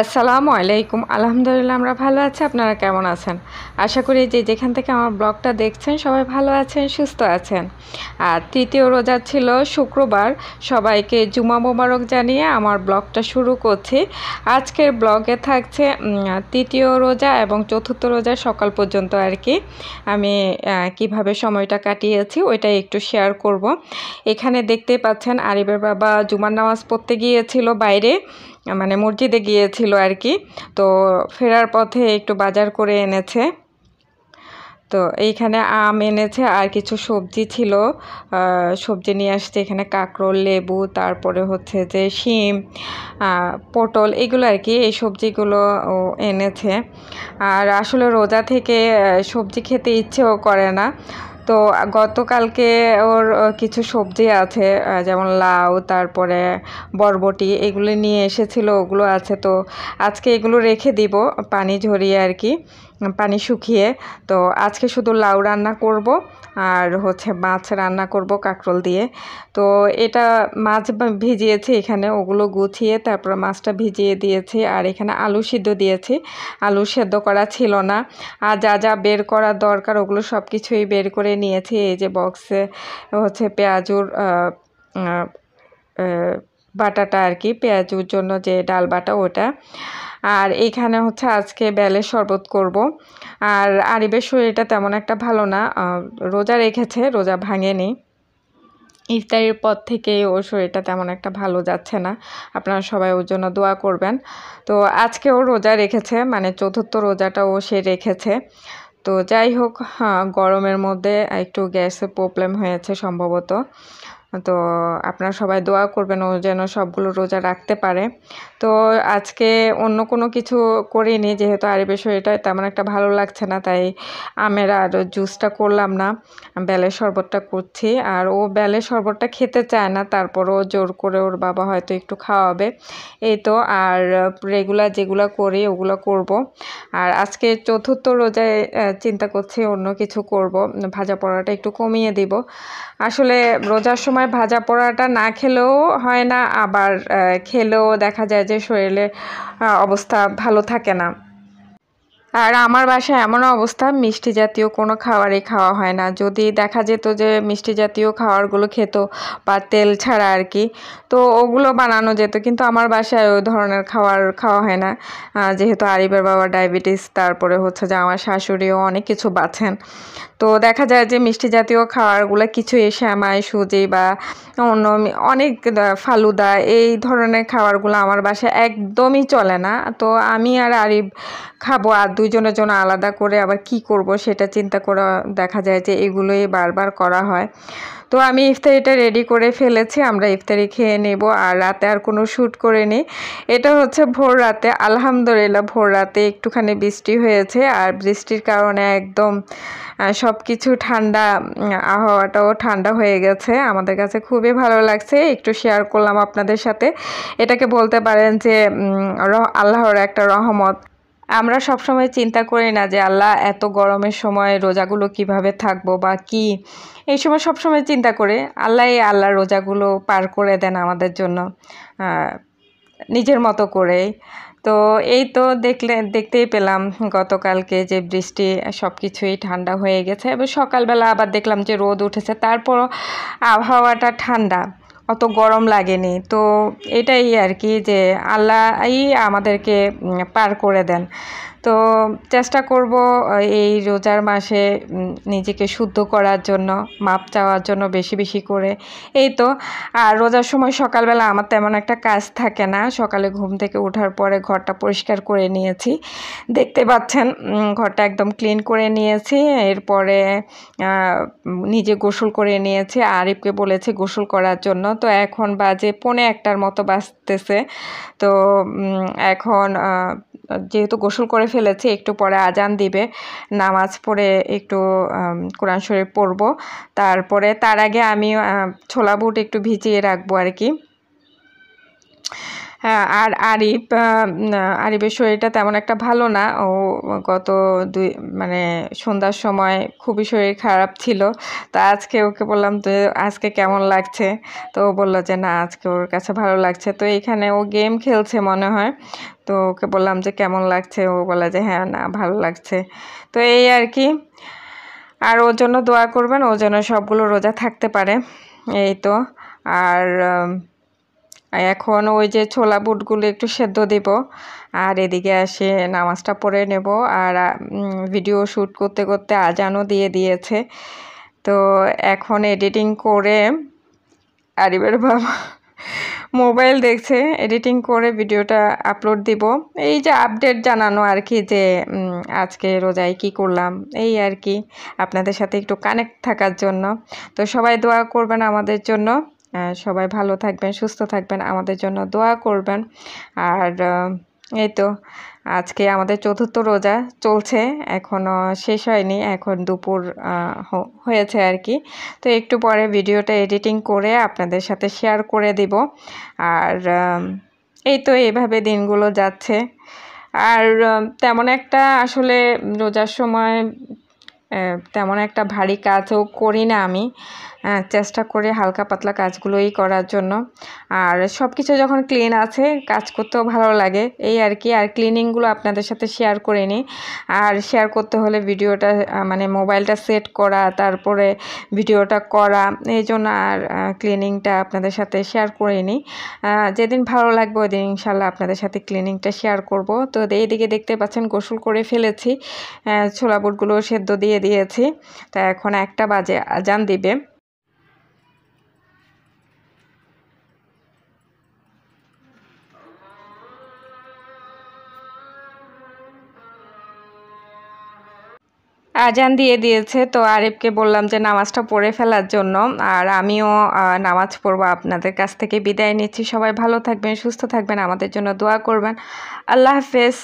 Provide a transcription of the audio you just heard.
আসসালামু আলাইকুম আলহামদুলিল্লাহ আমরা ভালো আছি আপনারা কেমন আছেন আশা করি যে যেখান থেকে আমার ব্লগটা দেখছেন সবাই ভালো আছেন সুস্থ আছেন আর তৃতীয় রোজা ছিল শুক্রবার সবাইকে জুমা মোবারক জানিয়ে আমার ব্লগটা শুরু করছি আজকের ব্লগে থাকছে তৃতীয় রোজা এবং চতুর্থ রোজা সকাল পর্যন্ত আর কি আমি কিভাবে সময়টা কাটিয়েছি ওইটা একটু শেয়ার করব এখানে দেখতে পাচ্ছেন আরিবের বাবা জুমার নামাজ পড়তে গিয়েছিল বাইরে মানে মসজিদে গিয়েছিল আর কি তো ফেরার পথে একটু বাজার করে এনেছে তো এইখানে আম এনেছে আর কিছু সবজি ছিল সবজি নিয়ে আসছে এখানে কাঁকরোল লেবু তারপরে হচ্ছে যে শিম পটল এগুলো আর কি এই সবজিগুলো এনেছে আর আসলে রোজা থেকে সবজি খেতে ইচ্ছেও করে না তো গতকালকে ওর কিছু সবজি আছে যেমন লাউ তারপরে বরবটি এগুলো নিয়ে এসেছিল ওগুলো আছে তো আজকে এগুলো রেখে দিব পানি ঝরিয়ে আর কি পানি শুকিয়ে তো আজকে শুধু লাউ রান্না করব আর হচ্ছে মাছ রান্না করব কাঁকরোল দিয়ে তো এটা মাছ ভিজিয়েছি এখানে ওগুলো গুছিয়ে তারপর মাছটা ভিজিয়ে দিয়েছি আর এখানে আলু সিদ্ধ দিয়েছি আলু সেদ্ধ করা ছিল না আর যা যা বের করা দরকার ওগুলো সব কিছুই বের করে নিয়েছি এই যে বক্সে হচ্ছে পেঁয়াজুর বাটাটা আর কি পেঁয়াজুর জন্য যে ডাল বাটা ওটা আর এইখানে হচ্ছে আজকে বেলের শরবত করব আর আরিবের শরীরটা তেমন একটা ভালো না রোজা রেখেছে রোজা ভাঙেনি ইফতারির পর থেকে ওর শরীরটা তেমন একটা ভালো যাচ্ছে না আপনারা সবাই ওর জন্য দোয়া করবেন তো আজকে ও রোজা রেখেছে মানে চতুর্থ রোজাটা ও সে রেখেছে তো যাই হোক গরমের মধ্যে একটু গ্যাসের প্রবলেম হয়েছে সম্ভবত তো আপনারা সবাই দোয়া করবেন ও যেন সবগুলো রোজা রাখতে পারে তো আজকে অন্য কোনো কিছু করিনি যেহেতু আরিবের শরীরটা তেমন একটা ভালো লাগছে না তাই আমের আর জুসটা করলাম না বেলের শরবতটা করছি আর ও বেলের শরবতটা খেতে চায় না তারপরও জোর করে ওর বাবা হয়তো একটু খাওয়াবে এই তো আর রেগুলার যেগুলো করি ওগুলো করব আর আজকে চতুর্থ রোজায় চিন্তা করছি অন্য কিছু করব ভাজা পড়াটা একটু কমিয়ে দিব আসলে রোজার সময় ভাজা পড়াটা না খেলেও হয় না আবার খেলেও দেখা যায় যে যে শরীরের অবস্থা ভালো থাকে না আর আমার বাসায় এমন অবস্থা মিষ্টি জাতীয় কোনো খাবারই খাওয়া হয় না যদি দেখা যেত যে মিষ্টি জাতীয় খাবারগুলো খেত বা তেল ছাড়া আর কি তো ওগুলো বানানো যেত কিন্তু আমার বাসায় ওই ধরনের খাবার খাওয়া হয় না যেহেতু আরিবের বাবা ডায়াবেটিস তারপরে হচ্ছে যে আমার শাশুড়িও অনেক কিছু বাছেন তো দেখা যায় যে মিষ্টি জাতীয় খাবারগুলো কিছু এসে আমায় সুজি বা অন্য অনেক ফালুদা এই ধরনের খাবারগুলো আমার বাসায় একদমই চলে না তো আমি আর আরিব খাবো আদ দুজনের জন্য আলাদা করে আবার কি করব সেটা চিন্তা করা দেখা যায় যে এগুলোই বারবার করা হয় তো আমি ইফতারিটা রেডি করে ফেলেছি আমরা ইফতারি খেয়ে নেব আর রাতে আর কোনো শ্যুট করে নিই এটা হচ্ছে ভোর রাতে আলহামদুলিল্লাহ ভোর রাতে একটুখানি বৃষ্টি হয়েছে আর বৃষ্টির কারণে একদম সব কিছু ঠান্ডা আবহাওয়াটাও ঠান্ডা হয়ে গেছে আমাদের কাছে খুবই ভালো লাগছে একটু শেয়ার করলাম আপনাদের সাথে এটাকে বলতে পারেন যে আল্লাহর একটা রহমত আমরা সবসময় চিন্তা করি না যে আল্লাহ এত গরমের সময় রোজাগুলো কিভাবে থাকবো বা কি এই সময় সবসময় চিন্তা করে আল্লাহ এই আল্লাহ রোজাগুলো পার করে দেন আমাদের জন্য নিজের মতো করে তো এই তো দেখলে দেখতেই পেলাম গতকালকে যে বৃষ্টি সব কিছুই ঠান্ডা হয়ে গেছে এবং সকালবেলা আবার দেখলাম যে রোদ উঠেছে তারপর আবহাওয়াটা ঠান্ডা অত গরম লাগেনি তো এটাই আর কি যে আল্লাহ আমাদেরকে পার করে দেন তো চেষ্টা করব এই রোজার মাসে নিজেকে শুদ্ধ করার জন্য মাপ চাওয়ার জন্য বেশি বেশি করে এই তো আর রোজার সময় সকালবেলা আমার তেমন একটা কাজ থাকে না সকালে ঘুম থেকে ওঠার পরে ঘরটা পরিষ্কার করে নিয়েছি দেখতে পাচ্ছেন ঘরটা একদম ক্লিন করে নিয়েছি এরপরে নিজে গোসল করে নিয়েছি আরিফকে বলেছে গোসল করার জন্য তো এখন বাজে পনে একটার মতো বাজতেছে তো এখন যেহেতু গোসল করে ফেলেছি একটু পরে আজান দিবে নামাজ পড়ে একটু কোরআন শরীফ পড়ব তারপরে তার আগে আমি ছোলা বুট একটু ভিজিয়ে রাখবো আর কি হ্যাঁ আর আরিফ আরিফের শরীরটা তেমন একটা ভালো না ও গত দুই মানে সন্ধ্যার সময় খুবই শরীর খারাপ ছিল তা আজকে ওকে বললাম তো আজকে কেমন লাগছে তো ও বললো যে না আজকে ওর কাছে ভালো লাগছে তো এখানে ও গেম খেলছে মনে হয় তো ওকে বললাম যে কেমন লাগছে ও বলে যে হ্যাঁ না ভালো লাগছে তো এই আর কি আর ওর জন্য দোয়া করবেন ও যেন সবগুলো রোজা থাকতে পারে এই তো আর এখন ওই যে ছোলা বুটগুলো একটু সেদ্ধ দেব আর এদিকে এসে নামাজটা পড়ে নেব আর ভিডিও শ্যুট করতে করতে আজানও দিয়ে দিয়েছে তো এখন এডিটিং করে আরিবের বাবা মোবাইল দেখছে এডিটিং করে ভিডিওটা আপলোড দিব এই যে আপডেট জানানো আর কি যে আজকে রোজায় কি করলাম এই আর কি আপনাদের সাথে একটু কানেক্ট থাকার জন্য তো সবাই দোয়া করবেন আমাদের জন্য সবাই ভালো থাকবেন সুস্থ থাকবেন আমাদের জন্য দোয়া করবেন আর এই তো আজকে আমাদের চতুর্থ রোজা চলছে এখনও শেষ হয়নি এখন দুপুর হয়েছে আর কি তো একটু পরে ভিডিওটা এডিটিং করে আপনাদের সাথে শেয়ার করে দিব আর এই তো এইভাবে দিনগুলো যাচ্ছে আর তেমন একটা আসলে রোজার সময় তেমন একটা ভারী কাজও করি না আমি হ্যাঁ, চেষ্টা করে হালকা পাতলা কাজগুলোই করার জন্য আর সব কিছু যখন ক্লিন আছে কাজ করতেও ভালো লাগে এই আর কি আর ক্লিনিংগুলো আপনাদের সাথে শেয়ার করে নিই আর শেয়ার করতে হলে ভিডিওটা মানে মোবাইলটা সেট করা তারপরে ভিডিওটা করা এই জন্য আর ক্লিনিংটা আপনাদের সাথে শেয়ার করে নিই যেদিন ভালো লাগবে ওই দিন ইনশাল্লাহ আপনাদের সাথে ক্লিনিংটা শেয়ার করব তো এইদিকে দেখতে পাচ্ছেন গোসল করে ফেলেছি ছোলা বুটগুলো সেদ্ধ দিয়ে দিয়েছি তা এখন একটা বাজে আজান দিবে আজান দিয়ে দিয়েছে তো আরিফকে বললাম যে নামাজটা পড়ে ফেলার জন্য আর আমিও নামাজ পড়বো আপনাদের কাছ থেকে বিদায় নিচ্ছি সবাই ভালো থাকবেন সুস্থ থাকবেন আমাদের জন্য দোয়া করবেন আল্লাহ হাফেজ